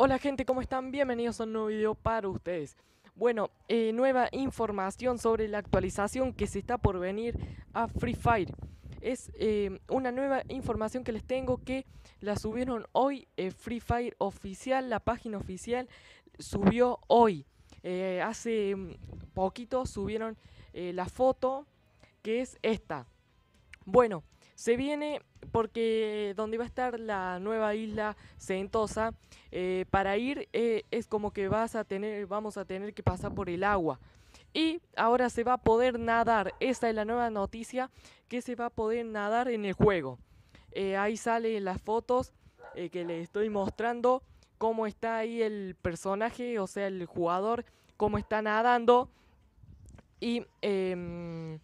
Hola gente, ¿cómo están? Bienvenidos a un nuevo video para ustedes. Bueno, eh, nueva información sobre la actualización que se está por venir a Free Fire. Es eh, una nueva información que les tengo que la subieron hoy. Eh, Free Fire oficial, la página oficial subió hoy. Eh, hace mm, poquito subieron la foto que es esta. Bueno, se viene porque donde va a estar la nueva isla Sentosa, eh, para ir eh, es como que vas a tener, vamos a tener que pasar por el agua. Y ahora se va a poder nadar, esa es la nueva noticia, que se va a poder nadar en el juego. Eh, ahí salen las fotos que les estoy mostrando, cómo está ahí el personaje, o sea, el jugador, cómo está nadando. Y em,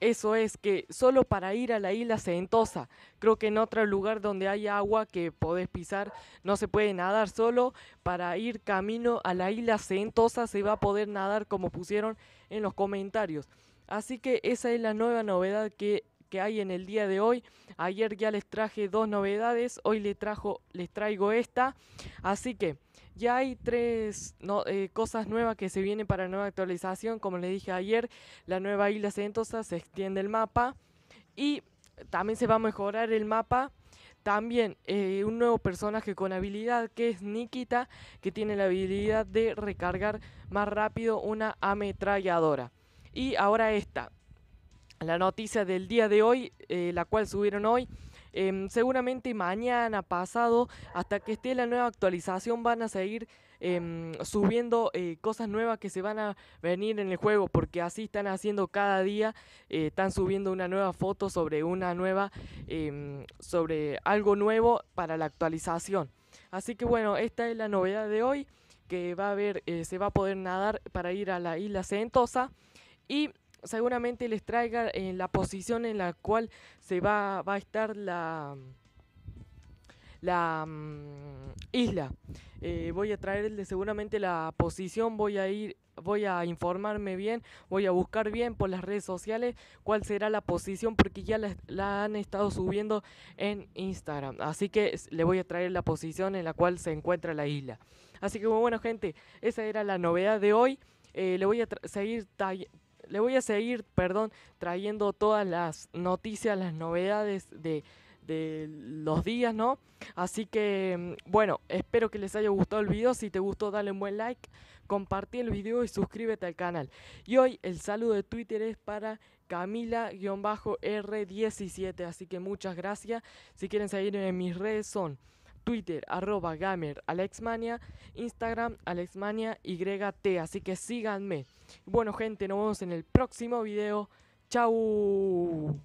eso es que solo para ir a la isla Sentosa, creo que en otro lugar donde hay agua que podés pisar no se puede nadar, solo para ir camino a la isla Sentosa se va a poder nadar como pusieron en los comentarios. Así que esa es la nueva novedad que, hay en el día de hoy. Ayer ya les traje dos novedades, hoy les, trajo, les traigo esta. Así que... Ya hay tres eh, cosas nuevas que se vienen para la nueva actualización. Como les dije ayer, la nueva isla Sentosa se extiende el mapa y también se va a mejorar el mapa. También eh, un nuevo personaje con habilidad que es Nikita, que tiene la habilidad de recargar más rápido una ametralladora. Y ahora esta, la noticia del día de hoy, eh, la cual subieron hoy, Em, seguramente mañana, pasado, hasta que esté la nueva actualización, van a seguir em, subiendo eh, cosas nuevas que se van a venir en el juego, porque así están haciendo cada día, eh, están subiendo una nueva foto sobre una nueva, em, sobre algo nuevo para la actualización. Así que bueno, esta es la novedad de hoy, que va a haber, eh, se va a poder nadar para ir a la isla Sentosa y seguramente les traiga en eh, la posición en la cual se va, va a estar la, la mm, isla. Eh, voy a traerle seguramente la posición, voy a ir, voy a informarme bien, voy a buscar bien por las redes sociales cuál será la posición porque ya la, han estado subiendo en Instagram. Así que le voy a traer la posición en la cual se encuentra la isla. Así que bueno gente, esa era la novedad de hoy. Eh, le voy a seguir le voy a seguir, perdón, trayendo todas las noticias, las novedades de, de los días, ¿no? Así que, mm, bueno, espero que les haya gustado el video. Si te gustó, dale un buen like, compartí el video y suscríbete al canal. Y hoy el saludo de Twitter es para Camila-R17. Así que muchas gracias. Si quieren seguirme en mis redes son Twitter, arroba gamer Alexmania, Instagram Alexmania YT. Así que síganme. Bueno, gente, nos vemos en el próximo video. ¡Chao!